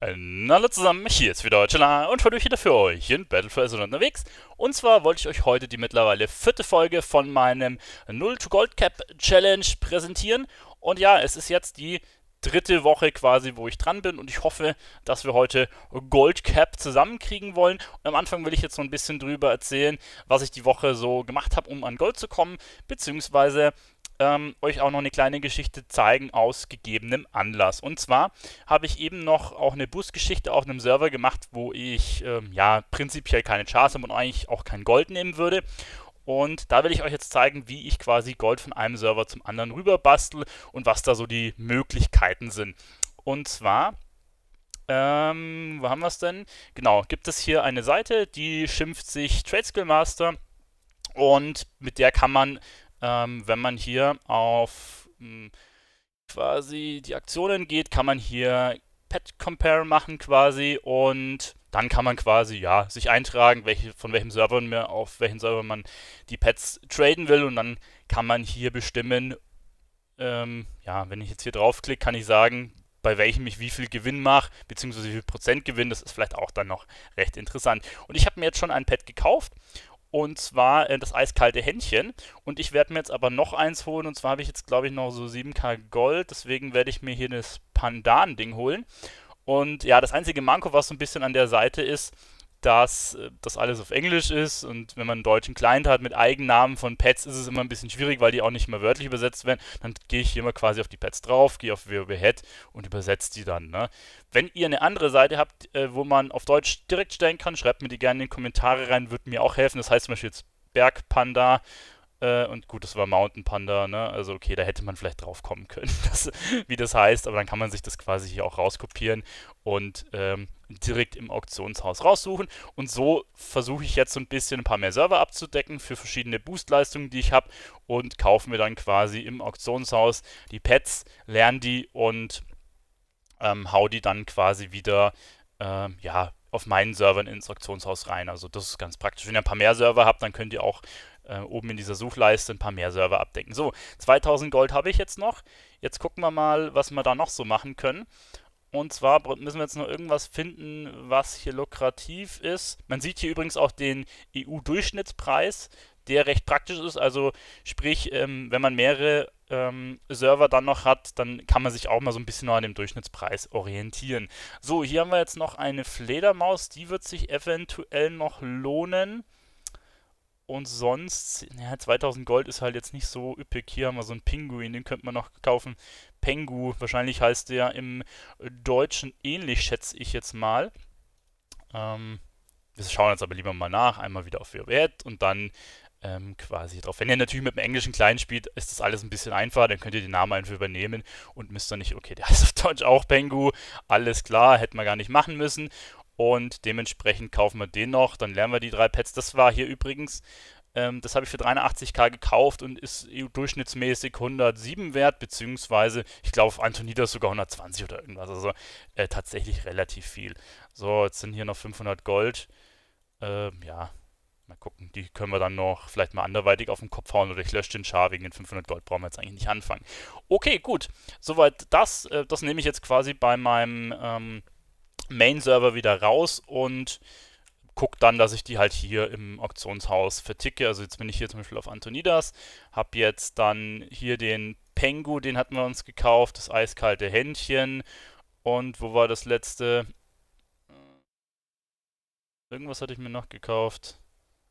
Hallo zusammen, hier ist wieder Chala und heute wieder für euch in Battle for Azul unterwegs. Und zwar wollte ich euch heute die mittlerweile vierte Folge von meinem Null to Gold Cap Challenge präsentieren. Und ja, es ist jetzt die dritte Woche quasi, wo ich dran bin und ich hoffe, dass wir heute Gold Cap zusammenkriegen wollen. Und am Anfang will ich jetzt so ein bisschen drüber erzählen, was ich die Woche so gemacht habe, um an Gold zu kommen, beziehungsweise ähm, euch auch noch eine kleine Geschichte zeigen aus gegebenem Anlass. Und zwar habe ich eben noch auch eine Busgeschichte auf einem Server gemacht, wo ich ähm, ja prinzipiell keine Chars habe und eigentlich auch kein Gold nehmen würde. Und da will ich euch jetzt zeigen, wie ich quasi Gold von einem Server zum anderen rüber bastel und was da so die Möglichkeiten sind. Und zwar ähm, wo haben wir es denn? Genau, gibt es hier eine Seite, die schimpft sich Trade Skill Master und mit der kann man ähm, wenn man hier auf mh, hm, quasi die Aktionen geht, kann man hier Pet Compare machen quasi und dann kann man quasi ja sich eintragen, welche, von welchem Server man auf welchen Server man die Pets traden will und dann kann man hier bestimmen, ähm, ja, wenn ich jetzt hier draufklicke, kann ich sagen, bei welchem ich wie viel Gewinn mache, beziehungsweise wie viel Prozent Gewinn, das ist vielleicht auch dann noch recht interessant. Und ich habe mir jetzt schon ein Pet gekauft und zwar äh, das eiskalte Händchen. Und ich werde mir jetzt aber noch eins holen. Und zwar habe ich jetzt, glaube ich, noch so 7k Gold. Deswegen werde ich mir hier das Pandan-Ding holen. Und ja, das einzige Manko, was so ein bisschen an der Seite ist, dass äh, das alles auf Englisch ist und wenn man einen deutschen Client hat mit Eigennamen von Pets, ist es immer ein bisschen schwierig, weil die auch nicht mehr wörtlich übersetzt werden. Dann gehe ich hier mal quasi auf die Pets drauf, gehe auf www.head und übersetze die dann. Ne? Wenn ihr eine andere Seite habt, äh, wo man auf Deutsch direkt stellen kann, schreibt mir die gerne in die Kommentare rein, würde mir auch helfen. Das heißt zum Beispiel jetzt Bergpanda äh, und gut, das war Mountain Panda, ne? Also okay, da hätte man vielleicht drauf kommen können, dass, wie das heißt, aber dann kann man sich das quasi hier auch rauskopieren und ähm, direkt im Auktionshaus raussuchen. Und so versuche ich jetzt so ein bisschen ein paar mehr Server abzudecken für verschiedene Boostleistungen, die ich habe und kaufe mir dann quasi im Auktionshaus die Pets, lerne die und ähm, hau die dann quasi wieder äh, ja, auf meinen Servern ins Auktionshaus rein. Also das ist ganz praktisch. Wenn ihr ein paar mehr Server habt, dann könnt ihr auch äh, oben in dieser Suchleiste ein paar mehr Server abdecken. So, 2000 Gold habe ich jetzt noch. Jetzt gucken wir mal, was wir da noch so machen können. Und zwar müssen wir jetzt noch irgendwas finden, was hier lukrativ ist. Man sieht hier übrigens auch den EU-Durchschnittspreis, der recht praktisch ist. Also sprich, ähm, wenn man mehrere ähm, Server dann noch hat, dann kann man sich auch mal so ein bisschen noch an dem Durchschnittspreis orientieren. So, hier haben wir jetzt noch eine Fledermaus, die wird sich eventuell noch lohnen. Und sonst, ja, 2000 Gold ist halt jetzt nicht so üppig. Hier haben wir so einen Pinguin, den könnte man noch kaufen. Pengu, wahrscheinlich heißt der im Deutschen ähnlich, schätze ich jetzt mal. Ähm, wir schauen jetzt aber lieber mal nach. Einmal wieder auf Wert und dann ähm, quasi drauf. Wenn ihr natürlich mit dem englischen Kleinen spielt, ist das alles ein bisschen einfacher. Dann könnt ihr den Namen einfach übernehmen und müsst dann nicht, okay, der heißt auf Deutsch auch Pengu. Alles klar, hätten wir gar nicht machen müssen. Und dementsprechend kaufen wir den noch. Dann lernen wir die drei Pads. Das war hier übrigens, ähm, das habe ich für 83k gekauft und ist durchschnittsmäßig 107 wert, beziehungsweise ich glaube auf Antonidas sogar 120 oder irgendwas. Also äh, tatsächlich relativ viel. So, jetzt sind hier noch 500 Gold. Ähm, ja, mal gucken. Die können wir dann noch vielleicht mal anderweitig auf den Kopf hauen oder ich lösche den Char wegen den 500 Gold. Brauchen wir jetzt eigentlich nicht anfangen. Okay, gut. Soweit das. Äh, das nehme ich jetzt quasi bei meinem. Ähm, Main-Server wieder raus und gucke dann, dass ich die halt hier im Auktionshaus verticke. Also jetzt bin ich hier zum Beispiel auf Antonidas, habe jetzt dann hier den Pengu, den hatten wir uns gekauft, das eiskalte Händchen und wo war das letzte? Irgendwas hatte ich mir noch gekauft.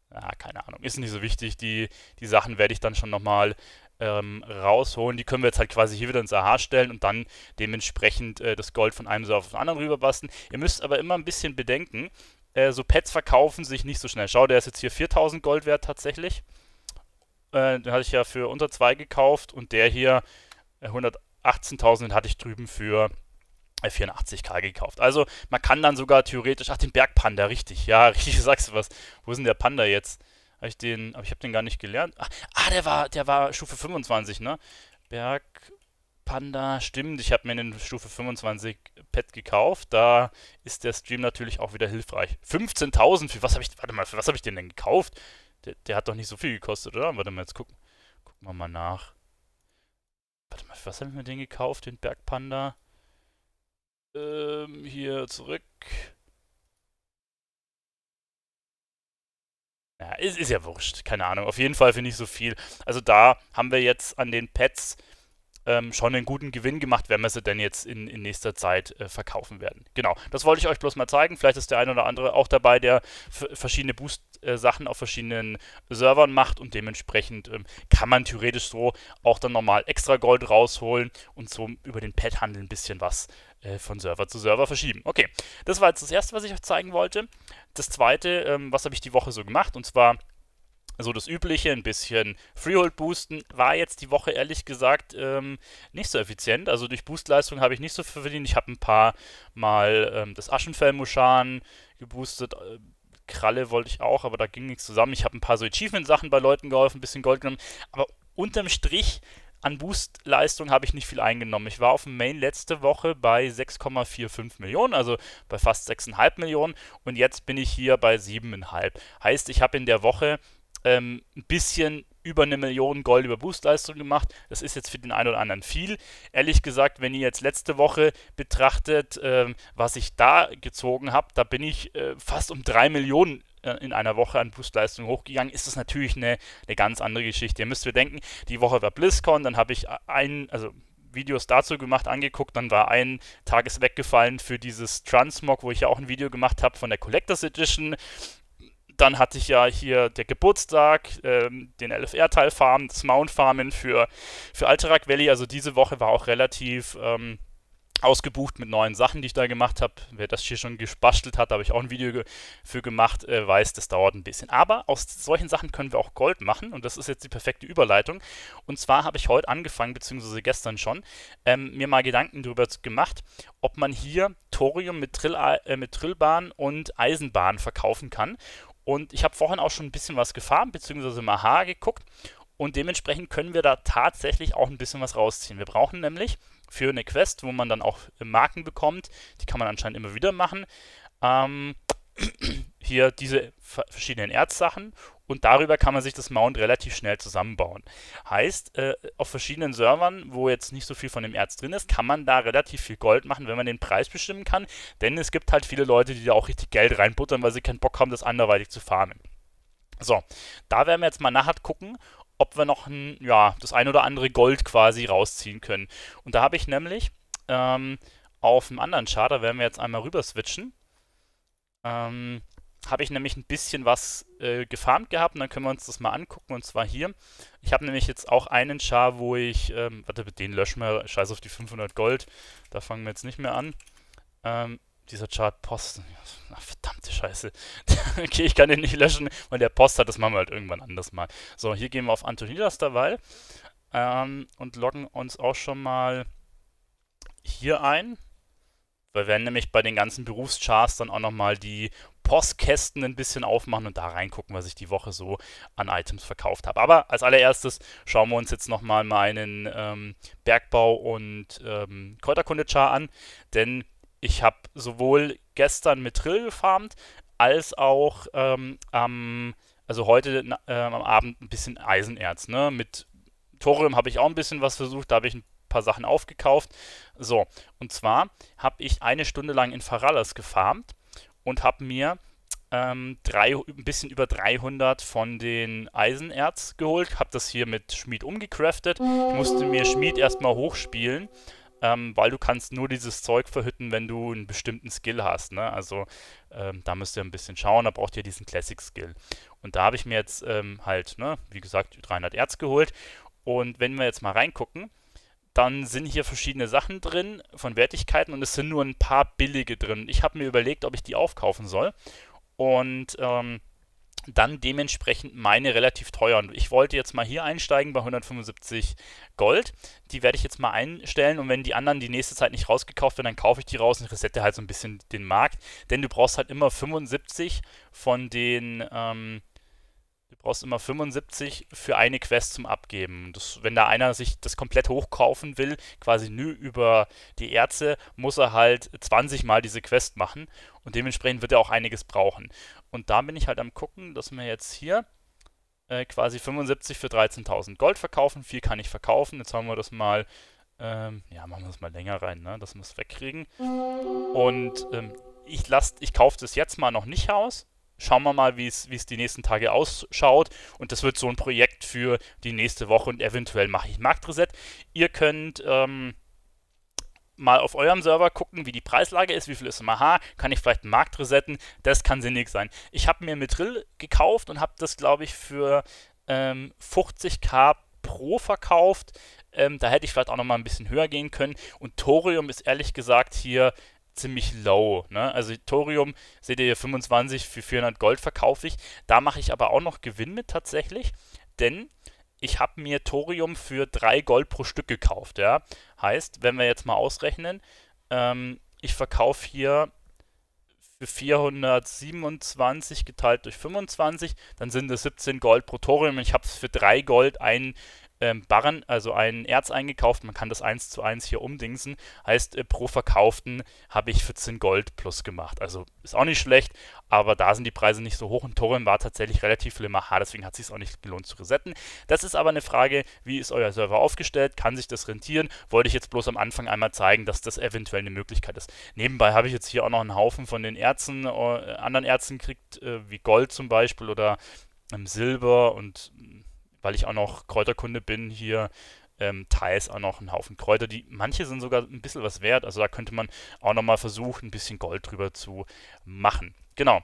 Ah, keine Ahnung, ist nicht so wichtig. Die, die Sachen werde ich dann schon nochmal ähm, rausholen. Die können wir jetzt halt quasi hier wieder ins AH stellen und dann dementsprechend äh, das Gold von einem Server auf den anderen rüberbasten. Ihr müsst aber immer ein bisschen bedenken, äh, so Pets verkaufen sich nicht so schnell. Schau, der ist jetzt hier 4000 Gold wert tatsächlich. Äh, den hatte ich ja für unter 2 gekauft und der hier 118.000, äh, den hatte ich drüben für 84k äh, gekauft. Also man kann dann sogar theoretisch, ach den Bergpanda, richtig, ja, richtig, sagst du was. Wo ist denn der Panda jetzt? Habe ich den, aber ich habe den gar nicht gelernt. Ah, ah, der war, der war Stufe 25, ne? Berg Panda, stimmt. Ich habe mir den Stufe 25 Pet gekauft. Da ist der Stream natürlich auch wieder hilfreich. 15.000 für was habe ich? Warte mal, für was habe ich den denn gekauft? Der, der, hat doch nicht so viel gekostet, oder? Warte mal, jetzt gucken. Gucken wir mal nach. Warte mal, für was habe ich mir den gekauft? Den Bergpanda? Ähm, hier zurück. Ja, ist, ist ja wurscht. Keine Ahnung. Auf jeden Fall finde ich so viel. Also da haben wir jetzt an den Pets ähm, schon einen guten Gewinn gemacht, wenn wir sie denn jetzt in, in nächster Zeit äh, verkaufen werden. Genau, das wollte ich euch bloß mal zeigen. Vielleicht ist der ein oder andere auch dabei, der verschiedene Boost-Sachen äh, auf verschiedenen Servern macht und dementsprechend ähm, kann man theoretisch so auch dann nochmal extra Gold rausholen und so über den Pad-Handel ein bisschen was äh, von Server zu Server verschieben. Okay, das war jetzt das Erste, was ich euch zeigen wollte. Das Zweite, ähm, was habe ich die Woche so gemacht? Und zwar so das Übliche, ein bisschen Freehold boosten, war jetzt die Woche ehrlich gesagt ähm, nicht so effizient. Also durch Boostleistung habe ich nicht so viel verdient. Ich habe ein paar Mal ähm, das Aschenfell-Mushan geboostet. Äh, Kralle wollte ich auch, aber da ging nichts zusammen. Ich habe ein paar so Achievement-Sachen bei Leuten geholfen, ein bisschen Gold genommen. Aber unterm Strich an Boostleistung habe ich nicht viel eingenommen. Ich war auf dem Main letzte Woche bei 6,45 Millionen, also bei fast 6,5 Millionen und jetzt bin ich hier bei 7,5. Heißt, ich habe in der Woche ähm, ein bisschen über eine Million Gold über Boostleistung gemacht. Das ist jetzt für den einen oder anderen viel. Ehrlich gesagt, wenn ihr jetzt letzte Woche betrachtet, ähm, was ich da gezogen habe, da bin ich äh, fast um 3 Millionen äh, in einer Woche an Boostleistung hochgegangen, ist das natürlich eine, eine ganz andere Geschichte. Ihr müsst denken, die Woche war BlizzCon, dann habe ich äh, einen, also Videos dazu gemacht, angeguckt. Dann war ein Tag ist weggefallen für dieses Transmog, wo ich ja auch ein Video gemacht habe von der Collectors Edition dann hatte ich ja hier der Geburtstag, ähm, den LFR-Teil Farm, das Mount Farmen für, für Alterac Valley. Also diese Woche war auch relativ ähm, ausgebucht mit neuen Sachen, die ich da gemacht habe. Wer das hier schon gespastelt hat, habe ich auch ein Video ge für gemacht, äh, weiß, das dauert ein bisschen. Aber aus solchen Sachen können wir auch Gold machen und das ist jetzt die perfekte Überleitung. Und zwar habe ich heute angefangen, beziehungsweise gestern schon, ähm, mir mal Gedanken darüber gemacht, ob man hier Thorium mit, Drill, äh, mit Drillbahn und Eisenbahn verkaufen kann. Und ich habe vorhin auch schon ein bisschen was gefahren, beziehungsweise mal Haar geguckt. Und dementsprechend können wir da tatsächlich auch ein bisschen was rausziehen. Wir brauchen nämlich für eine Quest, wo man dann auch äh, Marken bekommt, die kann man anscheinend immer wieder machen, ähm, hier diese verschiedenen Erzsachen und darüber kann man sich das Mount relativ schnell zusammenbauen. Heißt, äh, auf verschiedenen Servern, wo jetzt nicht so viel von dem Erz drin ist, kann man da relativ viel Gold machen, wenn man den Preis bestimmen kann, denn es gibt halt viele Leute, die da auch richtig Geld reinbuttern, weil sie keinen Bock haben, das anderweitig zu farmen. So, da werden wir jetzt mal nachher gucken, ob wir noch ein, ja, das ein oder andere Gold quasi rausziehen können. Und da habe ich nämlich ähm, auf einem anderen Chart, da werden wir jetzt einmal rüber switchen, ähm, habe ich nämlich ein bisschen was äh, gefarmt gehabt und dann können wir uns das mal angucken und zwar hier. Ich habe nämlich jetzt auch einen Char, wo ich, ähm, warte, den löschen wir, scheiß auf die 500 Gold, da fangen wir jetzt nicht mehr an. Ähm, dieser Chart Post, ach, verdammte Scheiße. okay, ich kann den nicht löschen, weil der Post hat, das machen wir halt irgendwann anders mal. So, hier gehen wir auf Antonidas derweil ähm, und loggen uns auch schon mal hier ein. Weil wir werden nämlich bei den ganzen Berufschars dann auch nochmal die Postkästen ein bisschen aufmachen und da reingucken, was ich die Woche so an Items verkauft habe. Aber als allererstes schauen wir uns jetzt nochmal meinen ähm, Bergbau- und ähm, Kräuterkunde-Char an, denn ich habe sowohl gestern mit Trill gefarmt, als auch ähm, am, also heute äh, am Abend ein bisschen Eisenerz. Ne? Mit Thorium habe ich auch ein bisschen was versucht, da habe ich ein paar Sachen aufgekauft. So, und zwar habe ich eine Stunde lang in Farallas gefarmt und habe mir ähm, drei, ein bisschen über 300 von den Eisenerz geholt, habe das hier mit Schmied umgecraftet. Ich musste mir Schmied erstmal hochspielen, ähm, weil du kannst nur dieses Zeug verhütten, wenn du einen bestimmten Skill hast. Ne? Also ähm, da müsst ihr ein bisschen schauen, da braucht ihr diesen Classic-Skill. Und da habe ich mir jetzt ähm, halt, ne, wie gesagt, 300 Erz geholt. Und wenn wir jetzt mal reingucken, dann sind hier verschiedene Sachen drin von Wertigkeiten und es sind nur ein paar billige drin. Ich habe mir überlegt, ob ich die aufkaufen soll und ähm, dann dementsprechend meine relativ teuer. ich wollte jetzt mal hier einsteigen bei 175 Gold. Die werde ich jetzt mal einstellen und wenn die anderen die nächste Zeit nicht rausgekauft werden, dann kaufe ich die raus und resette halt so ein bisschen den Markt. Denn du brauchst halt immer 75 von den ähm, Du brauchst immer 75 für eine Quest zum Abgeben. Das, wenn da einer sich das komplett hochkaufen will, quasi nur über die Erze, muss er halt 20 Mal diese Quest machen und dementsprechend wird er auch einiges brauchen. Und da bin ich halt am gucken, dass wir jetzt hier äh, quasi 75 für 13.000 Gold verkaufen. Viel kann ich verkaufen. Jetzt haben wir das mal ähm, ja, machen wir das mal länger rein, ne? dass wir es wegkriegen. Und ähm, ich, ich kaufe das jetzt mal noch nicht aus, schauen wir mal, wie es die nächsten Tage ausschaut. Und das wird so ein Projekt für die nächste Woche und eventuell mache ich Marktreset. Ihr könnt ähm, mal auf eurem Server gucken, wie die Preislage ist, wie viel ist im AH, kann ich vielleicht Markt resetten. Das kann sinnig sein. Ich habe mir Mithril gekauft und habe das, glaube ich, für ähm, 50k pro verkauft. Ähm, da hätte ich vielleicht auch nochmal ein bisschen höher gehen können. Und Thorium ist ehrlich gesagt hier ziemlich low. Ne? Also Thorium, seht ihr hier 25 für 400 Gold verkaufe ich. Da mache ich aber auch noch Gewinn mit tatsächlich, denn ich habe mir Thorium für 3 Gold pro Stück gekauft. Ja? Heißt, wenn wir jetzt mal ausrechnen, ähm, ich verkaufe hier für 427 geteilt durch 25, dann sind es 17 Gold pro Thorium. Ich habe es für 3 Gold ein ähm, Barren, also ein Erz eingekauft. Man kann das 1 zu 1 hier umdingsen. Heißt, äh, pro verkauften habe ich 14 Gold plus gemacht. Also ist auch nicht schlecht, aber da sind die Preise nicht so hoch und Torem war tatsächlich relativ viel im AHA, deswegen hat es sich auch nicht gelohnt zu resetten. Das ist aber eine Frage, wie ist euer Server aufgestellt? Kann sich das rentieren? Wollte ich jetzt bloß am Anfang einmal zeigen, dass das eventuell eine Möglichkeit ist. Nebenbei habe ich jetzt hier auch noch einen Haufen von den Erzen, äh, anderen Erzen gekriegt, äh, wie Gold zum Beispiel oder ähm, Silber und hm, weil ich auch noch Kräuterkunde bin, hier ähm, teils auch noch einen Haufen Kräuter, die manche sind sogar ein bisschen was wert. Also da könnte man auch nochmal versuchen, ein bisschen Gold drüber zu machen. Genau.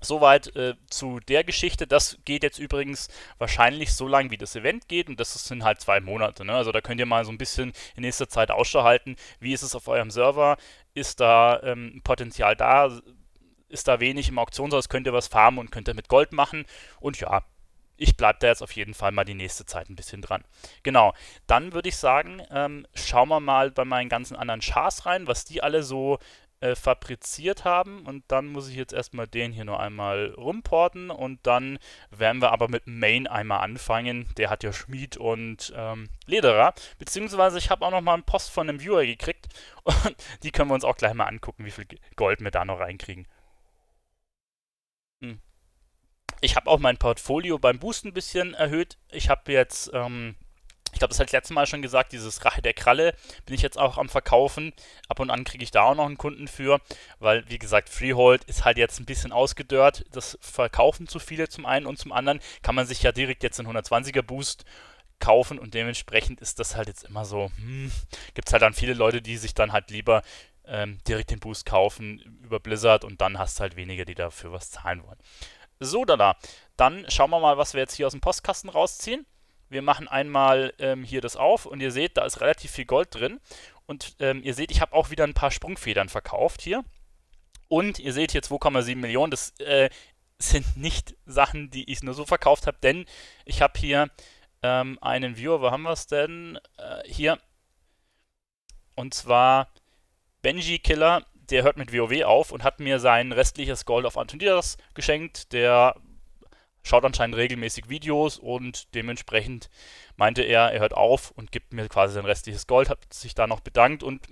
Soweit äh, zu der Geschichte. Das geht jetzt übrigens wahrscheinlich so lang, wie das Event geht. Und das sind halt zwei Monate. Ne? Also da könnt ihr mal so ein bisschen in nächster Zeit Ausschau halten. Wie ist es auf eurem Server? Ist da ähm, Potenzial da? Ist da wenig im Auktionshaus? Könnt ihr was farmen und könnt ihr mit Gold machen? Und ja, ich bleibe da jetzt auf jeden Fall mal die nächste Zeit ein bisschen dran. Genau, dann würde ich sagen, ähm, schauen wir mal bei meinen ganzen anderen Chars rein, was die alle so äh, fabriziert haben. Und dann muss ich jetzt erstmal den hier nur einmal rumporten. Und dann werden wir aber mit Main einmal anfangen. Der hat ja Schmied und ähm, Lederer. Beziehungsweise ich habe auch nochmal einen Post von einem Viewer gekriegt. Und die können wir uns auch gleich mal angucken, wie viel Gold wir da noch reinkriegen. Hm ich habe auch mein Portfolio beim Boost ein bisschen erhöht. Ich habe jetzt, ähm, ich glaube, das hat ich letztes Mal schon gesagt, dieses Rache der Kralle bin ich jetzt auch am Verkaufen. Ab und an kriege ich da auch noch einen Kunden für, weil, wie gesagt, Freehold ist halt jetzt ein bisschen ausgedörrt. Das verkaufen zu viele zum einen und zum anderen kann man sich ja direkt jetzt einen 120er Boost kaufen und dementsprechend ist das halt jetzt immer so, hm, gibt es halt dann viele Leute, die sich dann halt lieber ähm, direkt den Boost kaufen über Blizzard und dann hast du halt weniger, die dafür was zahlen wollen. So, da, da. Dann schauen wir mal, was wir jetzt hier aus dem Postkasten rausziehen. Wir machen einmal ähm, hier das auf und ihr seht, da ist relativ viel Gold drin. Und ähm, ihr seht, ich habe auch wieder ein paar Sprungfedern verkauft hier. Und ihr seht hier 2,7 Millionen. Das äh, sind nicht Sachen, die ich nur so verkauft habe, denn ich habe hier ähm, einen Viewer, wo haben wir es denn? Äh, hier. Und zwar Benji Killer, der hört mit WoW auf und hat mir sein restliches Gold auf Antonidas geschenkt. Der schaut anscheinend regelmäßig Videos und dementsprechend meinte er, er hört auf und gibt mir quasi sein restliches Gold, hat sich da noch bedankt und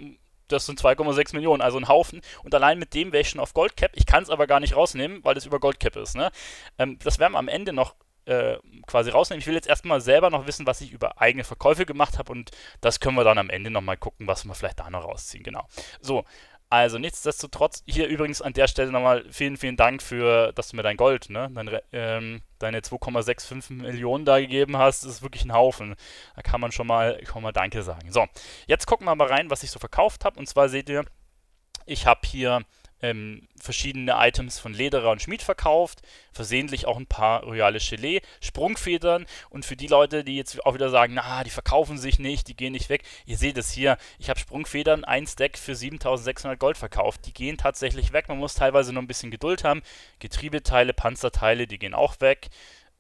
das sind 2,6 Millionen, also ein Haufen. Und allein mit dem wäre ich schon auf Goldcap. Ich kann es aber gar nicht rausnehmen, weil es über Goldcap ist. Ne? Ähm, das werden wir am Ende noch äh, quasi rausnehmen. Ich will jetzt erstmal selber noch wissen, was ich über eigene Verkäufe gemacht habe und das können wir dann am Ende nochmal gucken, was wir vielleicht da noch rausziehen. Genau. So, also nichtsdestotrotz, hier übrigens an der Stelle nochmal vielen, vielen Dank für, dass du mir dein Gold, ne? deine, ähm, deine 2,65 Millionen da gegeben hast. Das ist wirklich ein Haufen. Da kann man schon mal, schon mal Danke sagen. So, jetzt gucken wir mal rein, was ich so verkauft habe. Und zwar seht ihr, ich habe hier ähm, verschiedene Items von Lederer und Schmied verkauft, versehentlich auch ein paar Royale Gelee, Sprungfedern und für die Leute, die jetzt auch wieder sagen, na, die verkaufen sich nicht, die gehen nicht weg, ihr seht es hier, ich habe Sprungfedern, ein Stack für 7600 Gold verkauft, die gehen tatsächlich weg, man muss teilweise nur ein bisschen Geduld haben, Getriebeteile, Panzerteile, die gehen auch weg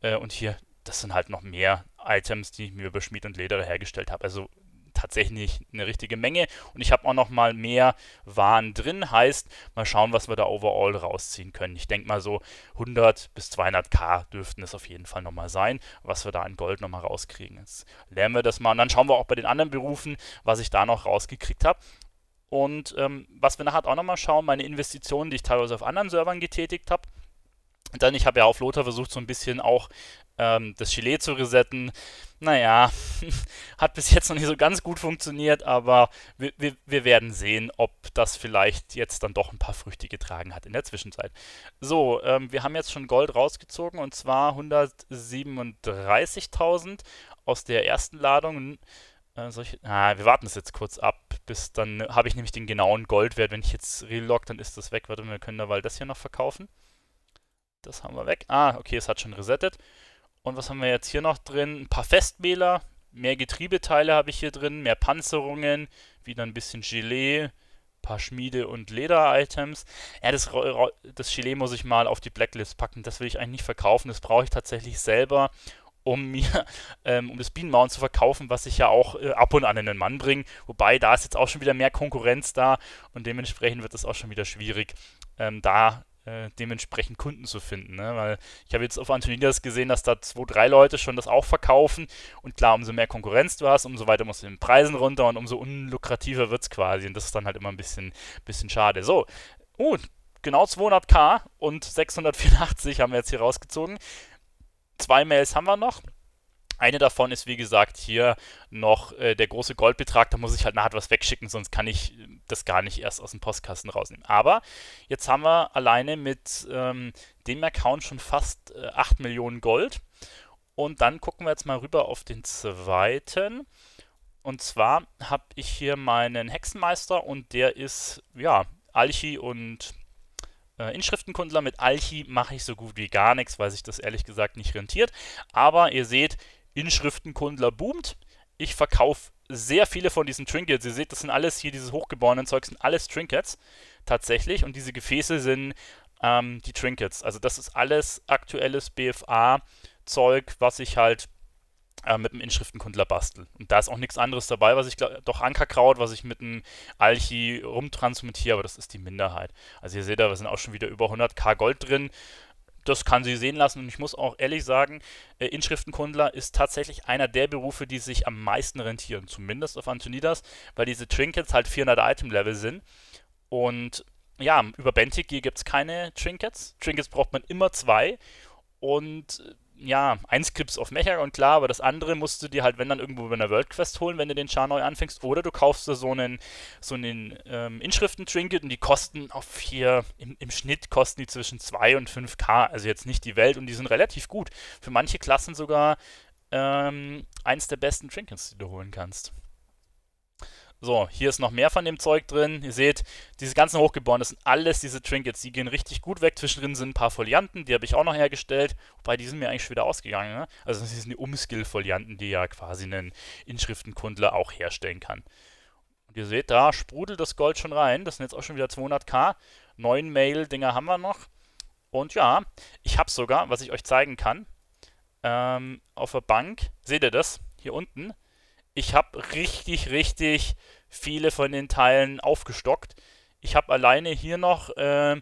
äh, und hier, das sind halt noch mehr Items, die ich mir über Schmied und Lederer hergestellt habe, also tatsächlich eine richtige Menge. Und ich habe auch noch mal mehr Waren drin. Heißt, mal schauen, was wir da overall rausziehen können. Ich denke mal so 100 bis 200k dürften es auf jeden Fall nochmal sein, was wir da in Gold nochmal rauskriegen. Jetzt lernen wir das mal. Und dann schauen wir auch bei den anderen Berufen, was ich da noch rausgekriegt habe. Und ähm, was wir nachher auch nochmal schauen, meine Investitionen, die ich teilweise auf anderen Servern getätigt habe, dann, ich habe ja auf Lothar versucht, so ein bisschen auch ähm, das Gelee zu resetten, naja, hat bis jetzt noch nicht so ganz gut funktioniert, aber wir, wir, wir, werden sehen, ob das vielleicht jetzt dann doch ein paar Früchte getragen hat in der Zwischenzeit. So, ähm, wir haben jetzt schon Gold rausgezogen und zwar 137.000 aus der ersten Ladung. ich, äh, ah, wir warten es jetzt kurz ab, bis dann habe ich nämlich den genauen Goldwert. Wenn ich jetzt relog, dann ist das weg. Warte, mal, wir können da mal das hier noch verkaufen. Das haben wir weg. Ah, okay, es hat schon resettet. Und was haben wir jetzt hier noch drin? Ein paar Festmähler, mehr Getriebeteile habe ich hier drin, mehr Panzerungen, wieder ein bisschen Gelee, ein paar Schmiede- und Leder-Items. Ja, das, das Gelee muss ich mal auf die Blacklist packen. Das will ich eigentlich nicht verkaufen. Das brauche ich tatsächlich selber, um mir, ähm, um das Bienenmauen zu verkaufen, was ich ja auch äh, ab und an in den Mann bringe. Wobei, da ist jetzt auch schon wieder mehr Konkurrenz da und dementsprechend wird es auch schon wieder schwierig, ähm, da äh, dementsprechend Kunden zu finden. Ne? Weil ich habe jetzt auf Antonidas gesehen, dass da zwei, drei Leute schon das auch verkaufen. Und klar, umso mehr Konkurrenz du hast, umso weiter musst du den Preisen runter und umso unlukrativer wird es quasi. Und das ist dann halt immer ein bisschen, bisschen schade. So, uh, genau 200k und 684 haben wir jetzt hier rausgezogen. Zwei Mails haben wir noch. Eine davon ist, wie gesagt, hier noch äh, der große Goldbetrag. Da muss ich halt nachher was wegschicken, sonst kann ich äh, das gar nicht erst aus dem Postkasten rausnehmen. Aber jetzt haben wir alleine mit ähm, dem Account schon fast äh, 8 Millionen Gold. Und dann gucken wir jetzt mal rüber auf den zweiten. Und zwar habe ich hier meinen Hexenmeister und der ist, ja, Alchi und äh, Inschriftenkundler. Mit Alchi mache ich so gut wie gar nichts, weil sich das ehrlich gesagt nicht rentiert. Aber ihr seht, Inschriftenkundler boomt. Ich verkaufe sehr viele von diesen Trinkets. Ihr seht, das sind alles hier, dieses hochgeborenen Zeug, sind alles Trinkets tatsächlich. Und diese Gefäße sind ähm, die Trinkets. Also das ist alles aktuelles BFA-Zeug, was ich halt äh, mit dem Inschriftenkundler bastel. Und da ist auch nichts anderes dabei, was ich doch Ankerkraut, was ich mit einem Alchi rumtransmutiere, aber das ist die Minderheit. Also ihr seht da, sind auch schon wieder über 100k Gold drin das kann sie sehen lassen. Und ich muss auch ehrlich sagen, äh, Inschriftenkundler ist tatsächlich einer der Berufe, die sich am meisten rentieren, zumindest auf Antonidas, weil diese Trinkets halt 400 Item-Level sind. Und ja, über Bentiki gibt es keine Trinkets. Trinkets braucht man immer zwei. Und äh, ja, eins gibt's auf Mecha und klar, aber das andere musst du dir halt, wenn dann irgendwo bei einer World Quest holen, wenn du den Char neu anfängst, oder du kaufst dir so einen, so einen ähm, Inschriften-Trinket und die kosten auf hier, im, im Schnitt kosten die zwischen 2 und 5k, also jetzt nicht die Welt und die sind relativ gut. Für manche Klassen sogar ähm, eins der besten Trinkets, die du holen kannst. So, hier ist noch mehr von dem Zeug drin. Ihr seht, diese ganzen Hochgeborenen, das sind alles diese Trinkets. Die gehen richtig gut weg. Zwischendrin sind ein paar Folianten, die habe ich auch noch hergestellt. Wobei, die sind mir eigentlich schon wieder ausgegangen. Ne? Also das sind die Umskill-Folianten, die ja quasi einen Inschriftenkundler auch herstellen kann. Und ihr seht, da sprudelt das Gold schon rein. Das sind jetzt auch schon wieder 200k. Neun Mail-Dinger haben wir noch. Und ja, ich habe sogar, was ich euch zeigen kann, ähm, auf der Bank, seht ihr das, hier unten, ich habe richtig, richtig viele von den Teilen aufgestockt. Ich habe alleine hier noch äh,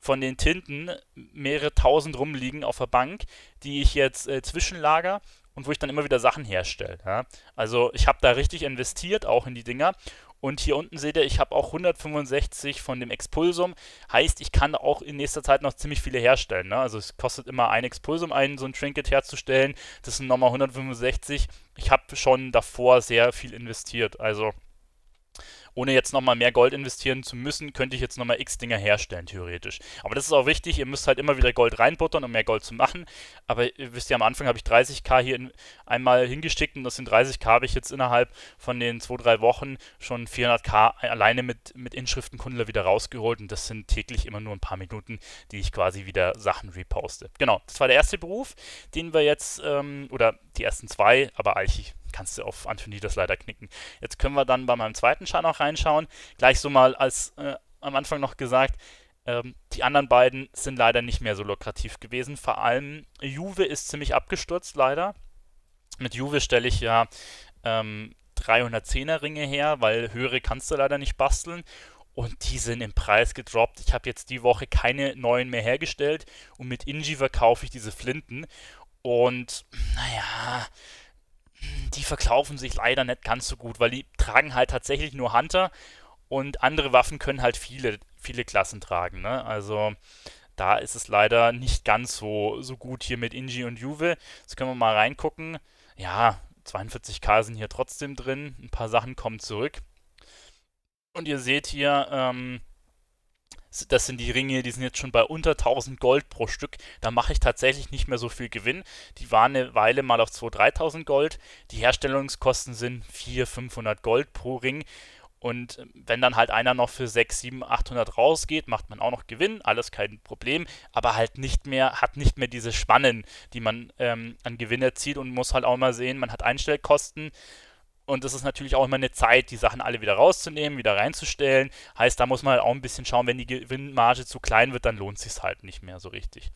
von den Tinten mehrere tausend rumliegen auf der Bank, die ich jetzt äh, zwischenlager und wo ich dann immer wieder Sachen herstelle. Ja? Also ich habe da richtig investiert auch in die Dinger und hier unten seht ihr, ich habe auch 165 von dem Expulsum. Heißt, ich kann auch in nächster Zeit noch ziemlich viele herstellen. Ne? Also es kostet immer ein Expulsum, einen so ein Trinket herzustellen. Das sind nochmal 165. Ich habe schon davor sehr viel investiert. Also ohne jetzt nochmal mehr Gold investieren zu müssen, könnte ich jetzt nochmal x Dinger herstellen, theoretisch. Aber das ist auch wichtig, ihr müsst halt immer wieder Gold reinbuttern, um mehr Gold zu machen. Aber ihr wisst ja, am Anfang habe ich 30k hier in, einmal hingeschickt und das sind 30k habe ich jetzt innerhalb von den 2-3 Wochen schon 400k alleine mit, mit Inschriftenkundler wieder rausgeholt und das sind täglich immer nur ein paar Minuten, die ich quasi wieder Sachen reposte. Genau, das war der erste Beruf, den wir jetzt, ähm, oder die ersten zwei, aber eigentlich kannst du auf Anthony das leider knicken. Jetzt können wir dann bei meinem zweiten Char auch reinschauen. Gleich so mal als äh, am Anfang noch gesagt, ähm, die anderen beiden sind leider nicht mehr so lukrativ gewesen. Vor allem Juve ist ziemlich abgestürzt, leider. Mit Juve stelle ich ja ähm, 310er Ringe her, weil höhere kannst du leider nicht basteln. Und die sind im Preis gedroppt. Ich habe jetzt die Woche keine neuen mehr hergestellt. Und mit Inji verkaufe ich diese Flinten. Und naja, die verkaufen sich leider nicht ganz so gut, weil die tragen halt tatsächlich nur Hunter und andere Waffen können halt viele, viele Klassen tragen. Ne? Also da ist es leider nicht ganz so, so gut hier mit Inji und Juve. Jetzt können wir mal reingucken. Ja, 42k sind hier trotzdem drin. Ein paar Sachen kommen zurück. Und ihr seht hier, ähm, das sind die Ringe, die sind jetzt schon bei unter 1000 Gold pro Stück. Da mache ich tatsächlich nicht mehr so viel Gewinn. Die waren eine Weile mal auf 2.000, 3.000 Gold. Die Herstellungskosten sind 400, 500 Gold pro Ring. Und ähm, wenn dann halt einer noch für 6, 7, 800 rausgeht, macht man auch noch Gewinn, alles kein Problem, aber halt nicht mehr, hat nicht mehr diese Spannen, die man ähm, an Gewinn erzielt und muss halt auch mal sehen, man hat Einstellkosten und das ist natürlich auch immer eine Zeit, die Sachen alle wieder rauszunehmen, wieder reinzustellen. Heißt, da muss man halt auch ein bisschen schauen, wenn die Gewinnmarge zu klein wird, dann lohnt sich halt nicht mehr so richtig.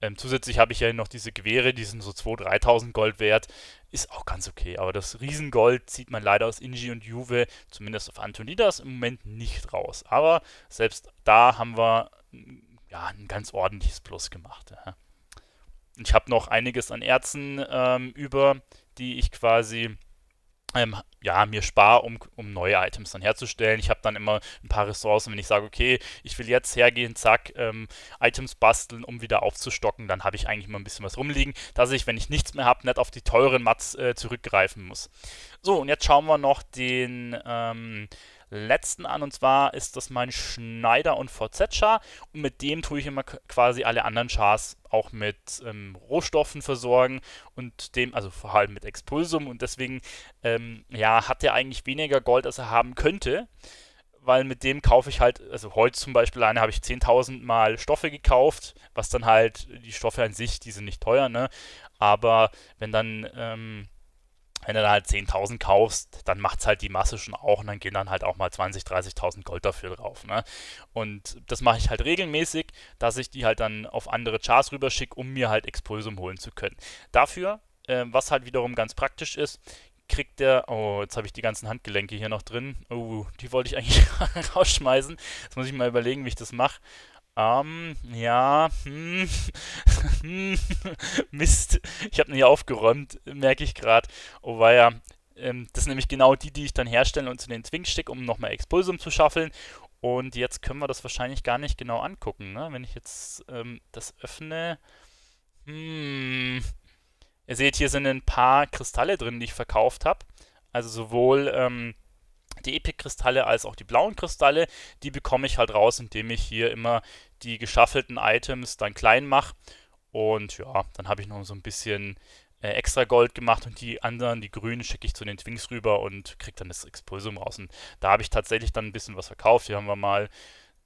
Ähm, zusätzlich habe ich ja noch diese Gewehre, die sind so 2.000, 3.000 Gold wert. Ist auch ganz okay, aber das Riesengold zieht man leider aus Inji und Juve, zumindest auf Antonidas, im Moment nicht raus. Aber selbst da haben wir mm, ja, ein ganz ordentliches Plus gemacht. Ja. Ich habe noch einiges an Erzen ähm, über, die ich quasi ähm, ja, mir spare, um, um neue Items dann herzustellen. Ich habe dann immer ein paar Ressourcen, wenn ich sage, okay, ich will jetzt hergehen, zack, ähm, Items basteln, um wieder aufzustocken, dann habe ich eigentlich immer ein bisschen was rumliegen, dass ich, wenn ich nichts mehr habe, nicht auf die teuren Mats äh, zurückgreifen muss. So, und jetzt schauen wir noch den ähm, letzten an und zwar ist das mein Schneider und VZ-Char und mit dem tue ich immer quasi alle anderen Chars auch mit ähm, Rohstoffen versorgen und dem, also vor allem mit Expulsum und deswegen ähm, ja, hat er eigentlich weniger Gold, als er haben könnte, weil mit dem kaufe ich halt, also heute zum Beispiel eine habe ich 10.000 mal Stoffe gekauft, was dann halt, die Stoffe an sich, die sind nicht teuer, ne, aber wenn dann, ähm, wenn du da halt 10.000 kaufst, dann macht es halt die Masse schon auch und dann gehen dann halt auch mal 20.000, 30.000 Gold dafür drauf. Ne? Und das mache ich halt regelmäßig, dass ich die halt dann auf andere Charts rüberschicke, um mir halt Expulsum holen zu können. Dafür, äh, was halt wiederum ganz praktisch ist, kriegt der, oh, jetzt habe ich die ganzen Handgelenke hier noch drin, oh, die wollte ich eigentlich rausschmeißen, jetzt muss ich mal überlegen, wie ich das mache. Ähm, ja, hm, hm, Mist, ich habe nicht aufgeräumt, merke ich gerade. Oh weia, ähm, das sind nämlich genau die, die ich dann herstelle und zu den Twink stecke, um nochmal Expulsum zu schaffeln. Und jetzt können wir das wahrscheinlich gar nicht genau angucken, ne? Wenn ich jetzt ähm, das öffne, hm, ihr seht, hier sind ein paar Kristalle drin, die ich verkauft habe. Also sowohl, ähm, die Epic-Kristalle als auch die blauen Kristalle, die bekomme ich halt raus, indem ich hier immer die geschaffelten Items dann klein mache. Und ja, dann habe ich noch so ein bisschen äh, extra Gold gemacht und die anderen, die grünen, schicke ich zu den Twinks rüber und kriege dann das Expulsum raus. Und da habe ich tatsächlich dann ein bisschen was verkauft. Hier haben wir mal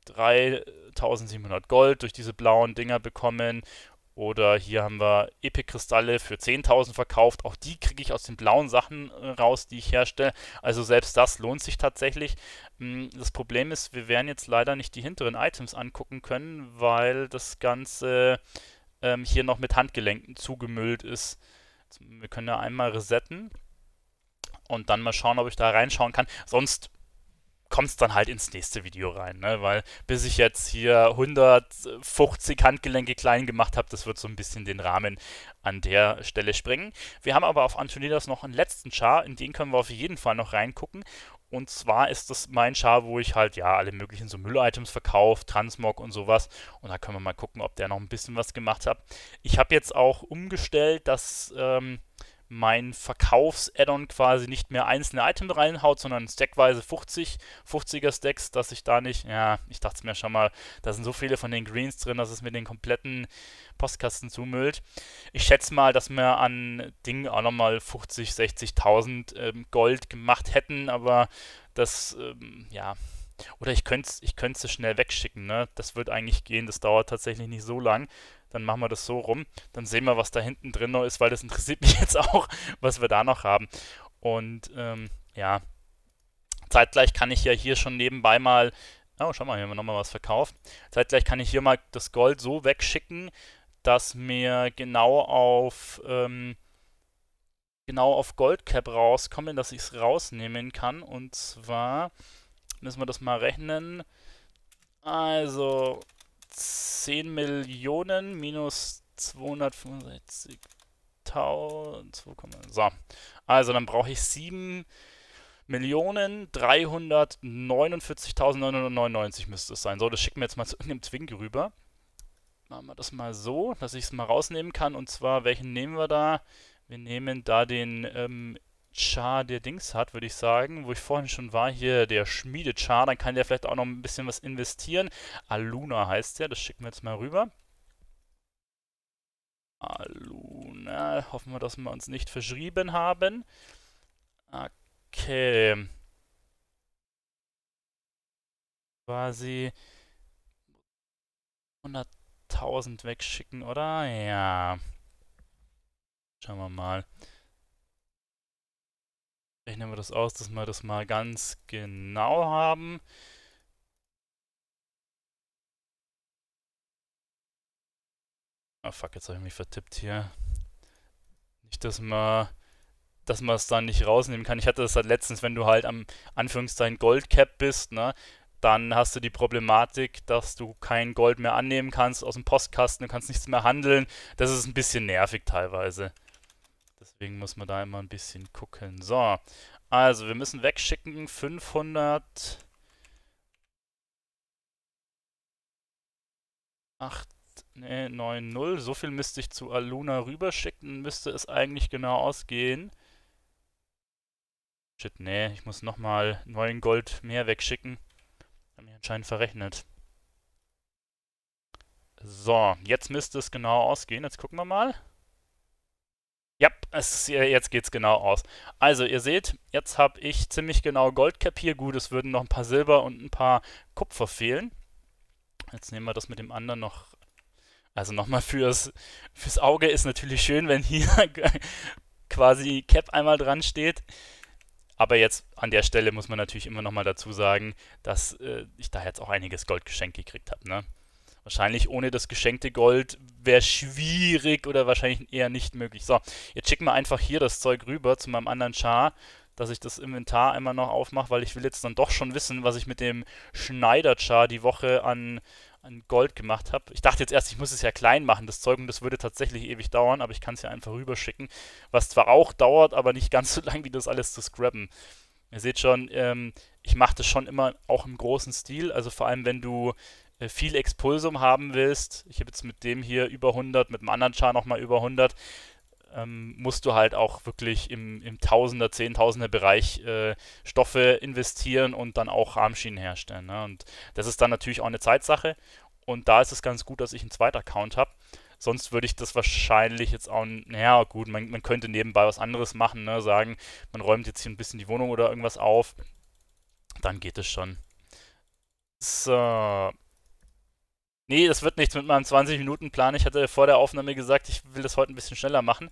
3700 Gold durch diese blauen Dinger bekommen oder hier haben wir Epic-Kristalle für 10.000 verkauft. Auch die kriege ich aus den blauen Sachen äh, raus, die ich herstelle. Also selbst das lohnt sich tatsächlich. Mm, das Problem ist, wir werden jetzt leider nicht die hinteren Items angucken können, weil das Ganze ähm, hier noch mit Handgelenken zugemüllt ist. Wir können ja einmal resetten und dann mal schauen, ob ich da reinschauen kann. Sonst kommt es dann halt ins nächste Video rein, ne? weil bis ich jetzt hier 150 Handgelenke klein gemacht habe, das wird so ein bisschen den Rahmen an der Stelle sprengen. Wir haben aber auf Antonidas noch einen letzten Char, in den können wir auf jeden Fall noch reingucken und zwar ist das mein Char, wo ich halt ja alle möglichen so Müll-Items verkaufe, Transmog und sowas. Und da können wir mal gucken, ob der noch ein bisschen was gemacht hat. Ich habe jetzt auch umgestellt, dass ähm, mein Verkaufs-Add-on quasi nicht mehr einzelne Items reinhaut, sondern stackweise 50, 50er Stacks, dass ich da nicht, ja, ich dachte es mir schon mal, da sind so viele von den Greens drin, dass es mir den kompletten Postkasten zumüllt. Ich schätze mal, dass wir an Dingen auch nochmal 50, 60.000 ähm, Gold gemacht hätten, aber das, ähm, ja, oder ich könnte es ich schnell wegschicken, ne? Das wird eigentlich gehen, das dauert tatsächlich nicht so lang dann machen wir das so rum. Dann sehen wir, was da hinten drin noch ist, weil das interessiert mich jetzt auch, was wir da noch haben. Und ähm, ja, zeitgleich kann ich ja hier schon nebenbei mal, oh, schau mal, hier haben wir nochmal was verkauft. Zeitgleich kann ich hier mal das Gold so wegschicken, dass mir genau auf, ähm, genau auf Goldcap rauskommen, dass ich es rausnehmen kann. Und zwar müssen wir das mal rechnen. Also 10 Millionen minus 265.000. So. Also dann brauche ich 7 Millionen 349.999 müsste es sein. So, das schicken wir jetzt mal zu irgendeinem Twink rüber. Machen wir das mal so, dass ich es mal rausnehmen kann. Und zwar, welchen nehmen wir da? Wir nehmen da den ähm, Char der Dings hat, würde ich sagen, wo ich vorhin schon war, hier der Schmiede Char, dann kann der vielleicht auch noch ein bisschen was investieren. Aluna heißt der, das schicken wir jetzt mal rüber. Aluna, hoffen wir, dass wir uns nicht verschrieben haben. Okay. Quasi 100.000 wegschicken, oder? Ja. Schauen wir mal rechnen wir das aus, dass wir das mal ganz genau haben. Ah oh fuck, jetzt habe ich mich vertippt hier. Nicht, dass man dass man es dann nicht rausnehmen kann. Ich hatte das halt letztens, wenn du halt am Anführungszeichen Goldcap bist, ne, dann hast du die Problematik, dass du kein Gold mehr annehmen kannst aus dem Postkasten, du kannst nichts mehr handeln. Das ist ein bisschen nervig teilweise. Deswegen muss man da immer ein bisschen gucken. So, also wir müssen wegschicken 500... 8, nee, 9, 0. So viel müsste ich zu Aluna rüberschicken, müsste es eigentlich genau ausgehen. Shit, nee, ich muss nochmal 9 Gold mehr wegschicken. Hab mich anscheinend verrechnet. So, jetzt müsste es genau ausgehen. Jetzt gucken wir mal. Ja, es, äh, jetzt geht's genau aus. Also, ihr seht, jetzt habe ich ziemlich genau Goldcap hier. Gut, es würden noch ein paar Silber und ein paar Kupfer fehlen. Jetzt nehmen wir das mit dem anderen noch. Also nochmal fürs, fürs Auge ist natürlich schön, wenn hier quasi Cap einmal dran steht. Aber jetzt an der Stelle muss man natürlich immer nochmal dazu sagen, dass äh, ich da jetzt auch einiges Gold geschenkt gekriegt habe. Ne? Wahrscheinlich ohne das geschenkte Gold wäre schwierig oder wahrscheinlich eher nicht möglich. So, jetzt schicken wir einfach hier das Zeug rüber zu meinem anderen Char, dass ich das Inventar einmal noch aufmache, weil ich will jetzt dann doch schon wissen, was ich mit dem Schneider-Char die Woche an, an Gold gemacht habe. Ich dachte jetzt erst, ich muss es ja klein machen, das Zeug, und das würde tatsächlich ewig dauern, aber ich kann es ja einfach rüberschicken, was zwar auch dauert, aber nicht ganz so lang, wie das alles zu scrappen. Ihr seht schon, ähm, ich mache das schon immer auch im großen Stil, also vor allem, wenn du äh, viel Expulsum haben willst, ich habe jetzt mit dem hier über 100, mit dem anderen Char nochmal über 100, ähm, musst du halt auch wirklich im, im Tausender, Zehntausender Bereich äh, Stoffe investieren und dann auch Rahmschienen herstellen. Ne? Und das ist dann natürlich auch eine Zeitsache. Und da ist es ganz gut, dass ich einen zweiten Account habe. Sonst würde ich das wahrscheinlich jetzt auch, naja, gut, man, man könnte nebenbei was anderes machen, ne? sagen, man räumt jetzt hier ein bisschen die Wohnung oder irgendwas auf. Dann geht es schon. So, nee, das wird nichts mit meinem 20-Minuten-Plan. Ich hatte vor der Aufnahme gesagt, ich will das heute ein bisschen schneller machen.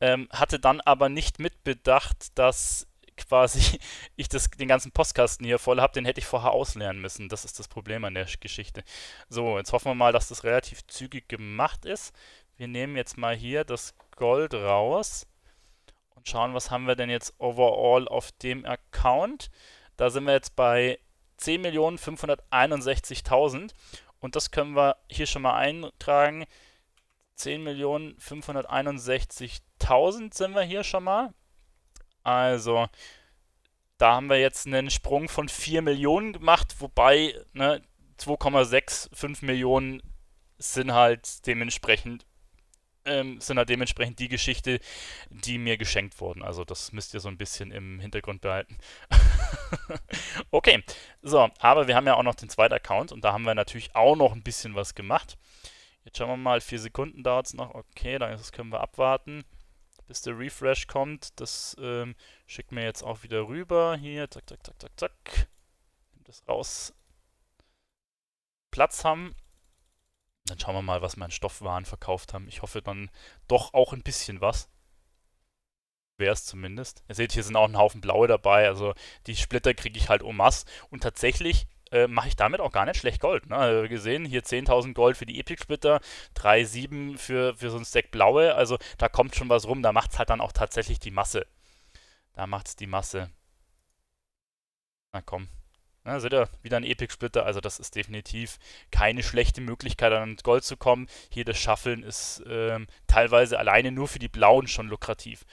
Ähm, hatte dann aber nicht mitbedacht, dass quasi ich das, den ganzen Postkasten hier voll habe, den hätte ich vorher ausleeren müssen. Das ist das Problem an der Geschichte. So, jetzt hoffen wir mal, dass das relativ zügig gemacht ist. Wir nehmen jetzt mal hier das Gold raus und schauen, was haben wir denn jetzt overall auf dem Account. Da sind wir jetzt bei 10.561.000 und das können wir hier schon mal eintragen. 10.561.000 sind wir hier schon mal. Also, da haben wir jetzt einen Sprung von 4 Millionen gemacht, wobei ne, 2,65 Millionen sind halt dementsprechend ähm, sind halt dementsprechend die Geschichte, die mir geschenkt wurden. Also das müsst ihr so ein bisschen im Hintergrund behalten. okay, so, aber wir haben ja auch noch den zweiten Account und da haben wir natürlich auch noch ein bisschen was gemacht. Jetzt schauen wir mal, vier Sekunden dauert es noch. Okay, dann das können wir abwarten, bis der Refresh kommt. Das ähm, schickt mir jetzt auch wieder rüber. Hier, zack, zack, zack, zack, zack. Nimm das raus. Platz haben. Dann schauen wir mal, was wir an Stoffwaren verkauft haben. Ich hoffe dann doch auch ein bisschen was. Wäre es zumindest. Ihr seht, hier sind auch ein Haufen blaue dabei. Also die Splitter kriege ich halt en masse. Und tatsächlich äh, mache ich damit auch gar nicht schlecht Gold. Ne? Also gesehen, hier 10.000 Gold für die Epic-Splitter, 3,7 für, für so ein Stack blaue. Also da kommt schon was rum. Da macht es halt dann auch tatsächlich die Masse. Da macht es die Masse. Na komm, Ne, ja, seht ihr, wieder ein Epic-Splitter, also das ist definitiv keine schlechte Möglichkeit, an Gold zu kommen. Hier das Shuffeln ist ähm, teilweise alleine nur für die Blauen schon lukrativ.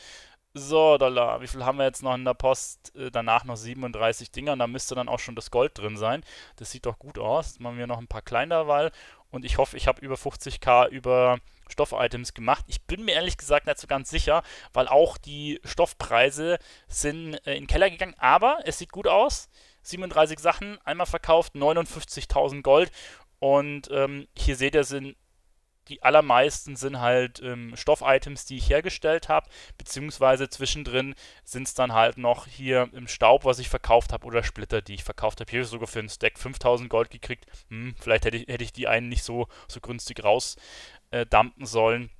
So, Dollar, wie viel haben wir jetzt noch in der Post? Äh, danach noch 37 Dinger und da müsste dann auch schon das Gold drin sein. Das sieht doch gut aus. Jetzt machen wir noch ein paar Kleinderwahl und ich hoffe, ich habe über 50k über Stoff-Items gemacht. Ich bin mir ehrlich gesagt nicht so ganz sicher, weil auch die Stoffpreise sind äh, in den Keller gegangen, aber es sieht gut aus. 37 Sachen, einmal verkauft, 59.000 Gold. Und ähm, hier seht ihr, sind die allermeisten sind halt ähm, Stoff-Items, die ich hergestellt habe, beziehungsweise zwischendrin sind es dann halt noch hier im Staub, was ich verkauft habe, oder Splitter, die ich verkauft habe. Hier habe ich sogar für ein Stack 5000 Gold gekriegt. Hm, vielleicht hätte ich, hätte ich die einen nicht so, so günstig rausdampen äh, sollen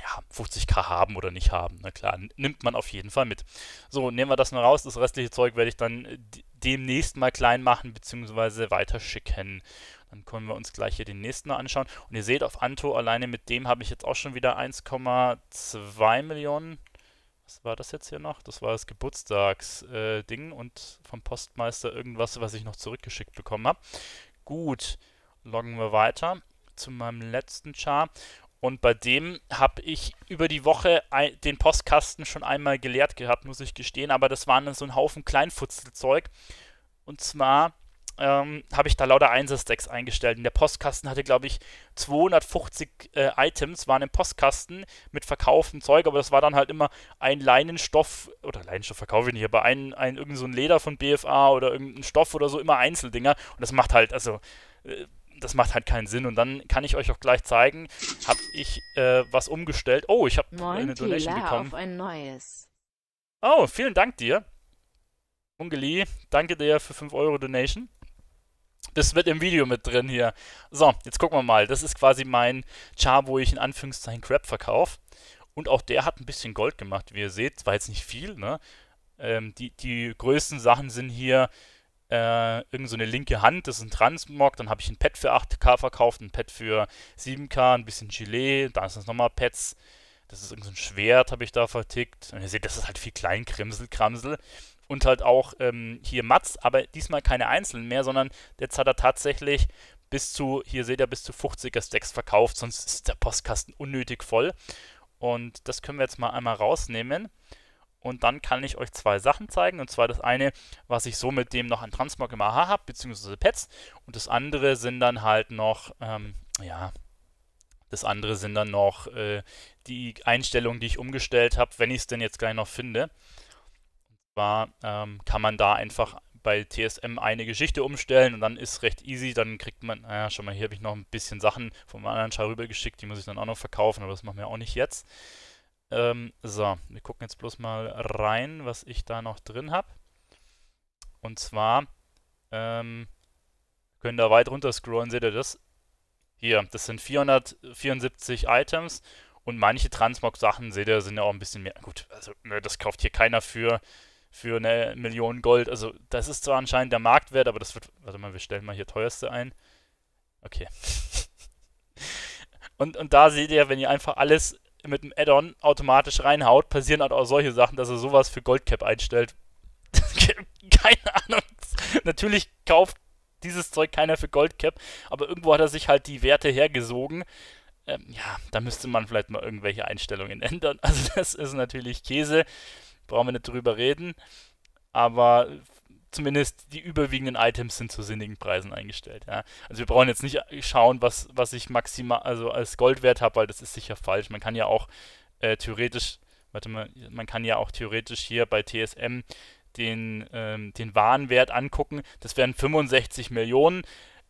ja, 50k haben oder nicht haben. Na klar, nimmt man auf jeden Fall mit. So, nehmen wir das noch raus. Das restliche Zeug werde ich dann äh, demnächst mal klein machen bzw. weiterschicken. Dann können wir uns gleich hier den nächsten noch anschauen. Und ihr seht auf Anto alleine mit dem habe ich jetzt auch schon wieder 1,2 Millionen. Was war das jetzt hier noch? Das war das Geburtstagsding äh, und vom Postmeister irgendwas, was ich noch zurückgeschickt bekommen habe. Gut, loggen wir weiter zu meinem letzten Char. Und bei dem habe ich über die Woche den Postkasten schon einmal geleert gehabt, muss ich gestehen, aber das waren dann so ein Haufen Kleinfutzelzeug. Und zwar ähm, habe ich da lauter einser eingestellt. Und der Postkasten hatte, glaube ich, 250 äh, Items waren im Postkasten mit verkauftem Zeug, aber das war dann halt immer ein Leinenstoff, oder Leinenstoff verkaufe ich nicht, aber ein, ein, irgendein so ein Leder von BFA oder irgendein Stoff oder so, immer Einzeldinger. Und das macht halt, also. Äh, das macht halt keinen Sinn. Und dann kann ich euch auch gleich zeigen, habe ich äh, was umgestellt. Oh, ich habe eine Donation Pila bekommen. Auf ein neues. Oh, vielen Dank dir. Ungeli, danke dir für 5 Euro Donation. Das wird im Video mit drin hier. So, jetzt gucken wir mal. Das ist quasi mein Char, wo ich in Anführungszeichen Crap verkaufe. Und auch der hat ein bisschen Gold gemacht, wie ihr seht. War jetzt nicht viel, ne? Ähm, die, die größten Sachen sind hier äh, irgend so eine linke Hand, das ist ein Transmog, dann habe ich ein Pad für 8k verkauft, ein Pad für 7k, ein bisschen Gilet, da sind das nochmal Pads, das ist irgendein so Schwert, habe ich da vertickt. Und ihr seht, das ist halt viel klein, Krimsel, kramsel Und halt auch ähm, hier Mats, aber diesmal keine einzelnen mehr, sondern jetzt hat er tatsächlich bis zu, hier seht ihr, bis zu 50er Stacks verkauft, sonst ist der Postkasten unnötig voll. Und das können wir jetzt mal einmal rausnehmen. Und dann kann ich euch zwei Sachen zeigen. Und zwar das eine, was ich so mit dem noch an Transmog im AHA habe, beziehungsweise Pets. Und das andere sind dann halt noch, ähm, ja, das andere sind dann noch äh, die Einstellungen, die ich umgestellt habe, wenn ich es denn jetzt gleich noch finde. Und zwar ähm, kann man da einfach bei TSM eine Geschichte umstellen und dann ist recht easy. Dann kriegt man, naja, schau mal, hier habe ich noch ein bisschen Sachen vom anderen Schar rübergeschickt, die muss ich dann auch noch verkaufen, aber das machen wir auch nicht jetzt. Ähm, so, wir gucken jetzt bloß mal rein, was ich da noch drin habe. Und zwar, ähm, können da weit runter scrollen, seht ihr das? Hier, das sind 474 Items und manche Transmog-Sachen, seht ihr, sind ja auch ein bisschen mehr. Gut, also ne, das kauft hier keiner für, für eine Million Gold. Also das ist zwar anscheinend der Marktwert, aber das wird... Warte mal, wir stellen mal hier teuerste ein. Okay. und, und da seht ihr, wenn ihr einfach alles mit dem Add-on automatisch reinhaut, passieren halt auch solche Sachen, dass er sowas für Goldcap einstellt. Keine Ahnung. Natürlich kauft dieses Zeug keiner für Goldcap, aber irgendwo hat er sich halt die Werte hergesogen. Ähm, ja, da müsste man vielleicht mal irgendwelche Einstellungen ändern. Also das ist natürlich Käse, brauchen wir nicht drüber reden. Aber zumindest die überwiegenden Items sind zu sinnigen Preisen eingestellt. Ja. Also wir brauchen jetzt nicht schauen, was, was ich maximal, also als Goldwert habe, weil das ist sicher falsch. Man kann ja auch äh, theoretisch, warte mal, man kann ja auch theoretisch hier bei TSM den, ähm, den Warenwert angucken. Das wären 65 Millionen.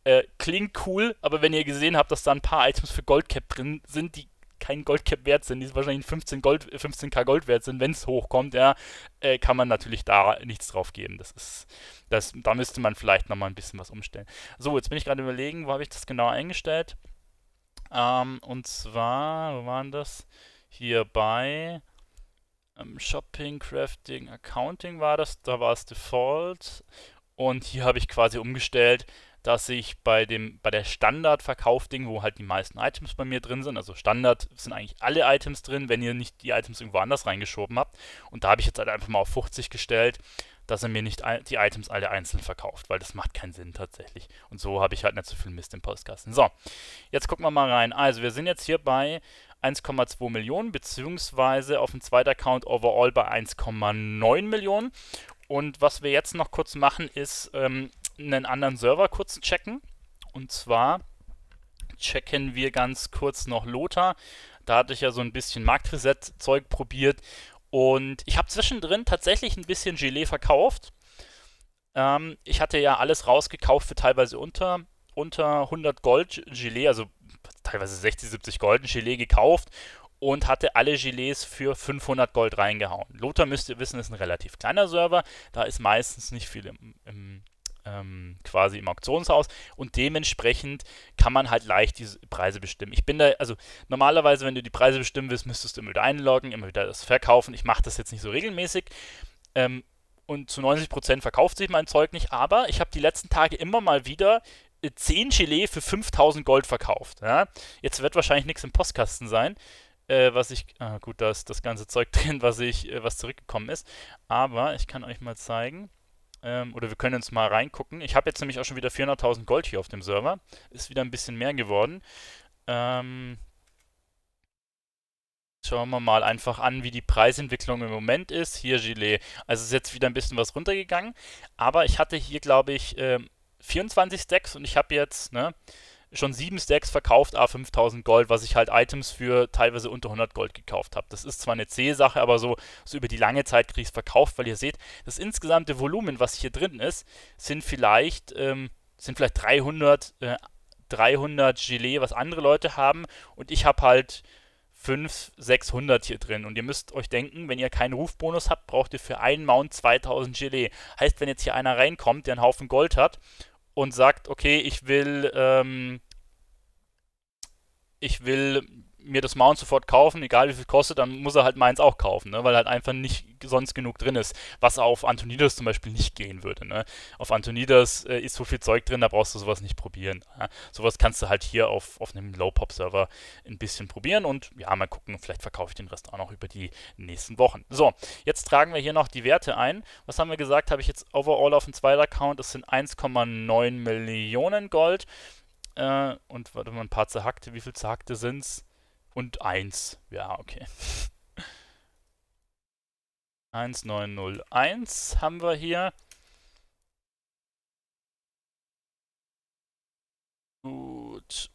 Äh, klingt cool, aber wenn ihr gesehen habt, dass da ein paar Items für Goldcap drin sind, die kein Goldcap wert sind, die wahrscheinlich 15 Gold, 15k Gold wert sind, wenn es hochkommt, ja, äh, kann man natürlich da nichts drauf geben. Das ist, das, da müsste man vielleicht nochmal ein bisschen was umstellen. So, jetzt bin ich gerade überlegen, wo habe ich das genau eingestellt? Ähm, und zwar, wo waren das? Hier bei ähm, Shopping, Crafting, Accounting war das, da war es Default. Und hier habe ich quasi umgestellt, dass ich bei dem bei der Standard-Verkauf-Ding, wo halt die meisten Items bei mir drin sind, also Standard sind eigentlich alle Items drin, wenn ihr nicht die Items irgendwo anders reingeschoben habt. Und da habe ich jetzt halt einfach mal auf 50 gestellt, dass er mir nicht die Items alle einzeln verkauft, weil das macht keinen Sinn tatsächlich. Und so habe ich halt nicht so viel Mist im Postkasten. So, jetzt gucken wir mal rein. Also, wir sind jetzt hier bei 1,2 Millionen, beziehungsweise auf dem zweiten Account overall bei 1,9 Millionen. Und was wir jetzt noch kurz machen, ist ähm, einen anderen Server kurz checken. Und zwar checken wir ganz kurz noch Lothar. Da hatte ich ja so ein bisschen Marktreset-Zeug probiert. Und ich habe zwischendrin tatsächlich ein bisschen Gelee verkauft. Ähm, ich hatte ja alles rausgekauft für teilweise unter, unter 100 Gold Gelee, also teilweise 60, 70 Gold Gelee gekauft und hatte alle Gelees für 500 Gold reingehauen. Lothar müsst ihr wissen, ist ein relativ kleiner Server, da ist meistens nicht viel im, im ähm, quasi im Auktionshaus und dementsprechend kann man halt leicht diese Preise bestimmen. Ich bin da, also normalerweise, wenn du die Preise bestimmen willst, müsstest du immer wieder einloggen, immer wieder das verkaufen. Ich mache das jetzt nicht so regelmäßig. Ähm, und zu 90% verkauft sich mein Zeug nicht, aber ich habe die letzten Tage immer mal wieder 10 äh, Gelee für 5000 Gold verkauft. Ja? Jetzt wird wahrscheinlich nichts im Postkasten sein, äh, was ich, ah, gut, da ist das ganze Zeug drin, was ich, äh, was zurückgekommen ist, aber ich kann euch mal zeigen, ähm, oder wir können uns mal reingucken. Ich habe jetzt nämlich auch schon wieder 400.000 Gold hier auf dem Server. Ist wieder ein bisschen mehr geworden. Ähm, schauen wir mal einfach an, wie die Preisentwicklung im Moment ist. Hier Gilet. Also ist jetzt wieder ein bisschen was runtergegangen. Aber ich hatte hier, glaube ich, äh, 24 Stacks und ich habe jetzt, ne, schon sieben Stacks verkauft, a 5000 Gold, was ich halt Items für teilweise unter 100 Gold gekauft habe. Das ist zwar eine zähe Sache, aber so, so über die lange Zeit kriege ich es verkauft, weil ihr seht, das insgesamte Volumen, was hier drin ist, sind vielleicht, ähm, sind vielleicht 300, äh, 300 Gilet, was andere Leute haben und ich habe halt 500, 600 hier drin. Und ihr müsst euch denken, wenn ihr keinen Rufbonus habt, braucht ihr für einen Mount 2000 Gelee. Heißt, wenn jetzt hier einer reinkommt, der einen Haufen Gold hat und sagt, okay, ich will, ähm, ich will mir das Mount sofort kaufen, egal wie viel kostet, dann muss er halt meins auch kaufen, ne? weil halt einfach nicht sonst genug drin ist. Was auf Antonidas zum Beispiel nicht gehen würde. Ne? Auf Antonidas äh, ist so viel Zeug drin, da brauchst du sowas nicht probieren. Ne? Sowas kannst du halt hier auf, auf einem Low-Pop-Server ein bisschen probieren und ja, mal gucken, vielleicht verkaufe ich den Rest auch noch über die nächsten Wochen. So, jetzt tragen wir hier noch die Werte ein. Was haben wir gesagt? Habe ich jetzt overall auf dem zweiten Account, das sind 1,9 Millionen Gold. Äh, und warte mal, ein paar zerhackte. Wie viel zerhackte sind es? Und 1. Ja, okay. 1901 haben wir hier. Gut.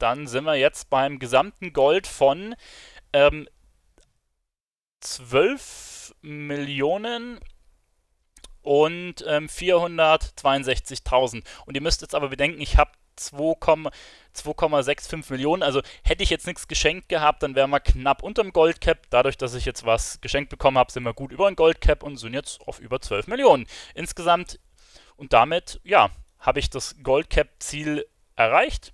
Dann sind wir jetzt beim gesamten Gold von ähm, 12 Millionen und ähm, 462.000. Und ihr müsst jetzt aber bedenken, ich habe 2,65 Millionen. Also hätte ich jetzt nichts geschenkt gehabt, dann wären wir knapp unter dem Goldcap. Dadurch, dass ich jetzt was geschenkt bekommen habe, sind wir gut über dem Goldcap und sind jetzt auf über 12 Millionen insgesamt. Und damit, ja, habe ich das Goldcap-Ziel erreicht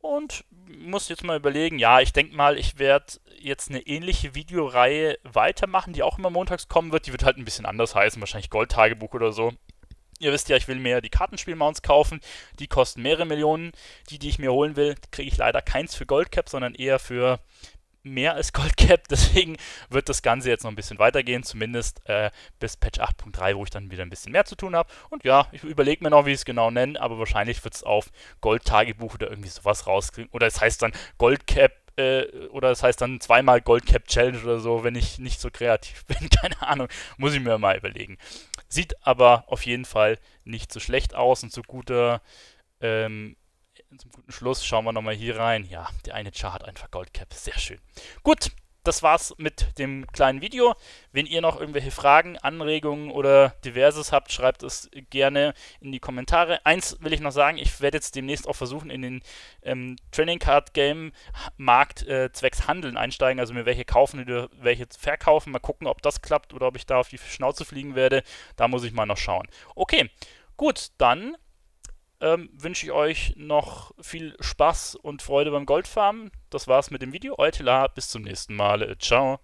und muss jetzt mal überlegen, ja, ich denke mal, ich werde jetzt eine ähnliche Videoreihe weitermachen, die auch immer montags kommen wird. Die wird halt ein bisschen anders heißen, wahrscheinlich Goldtagebuch oder so. Ihr wisst ja, ich will mir die Kartenspielmounts kaufen. Die kosten mehrere Millionen. Die, die ich mir holen will, kriege ich leider keins für Goldcap, sondern eher für mehr als Goldcap. Deswegen wird das Ganze jetzt noch ein bisschen weitergehen, zumindest äh, bis Patch 8.3, wo ich dann wieder ein bisschen mehr zu tun habe. Und ja, ich überlege mir noch, wie ich es genau nenne, aber wahrscheinlich wird es auf Gold-Tagebuch oder irgendwie sowas rauskriegen. Oder es heißt dann Goldcap äh, oder es das heißt dann zweimal Gold Cap Challenge oder so, wenn ich nicht so kreativ bin, keine Ahnung, muss ich mir mal überlegen. Sieht aber auf jeden Fall nicht so schlecht aus und zu guter, ähm, zum guten Schluss schauen wir nochmal hier rein. Ja, der eine Char hat einfach Gold Cap. Sehr schön. Gut, das war's mit dem kleinen Video. Wenn ihr noch irgendwelche Fragen, Anregungen oder diverses habt, schreibt es gerne in die Kommentare. Eins will ich noch sagen, ich werde jetzt demnächst auch versuchen, in den ähm, Training Card Game Markt äh, zwecks Handeln einsteigen, also mir welche kaufen oder welche verkaufen. Mal gucken, ob das klappt oder ob ich da auf die Schnauze fliegen werde. Da muss ich mal noch schauen. Okay, gut, dann ähm, wünsche ich euch noch viel Spaß und Freude beim Goldfarmen. Das war's mit dem Video. Euer Telar, bis zum nächsten Mal. Ciao.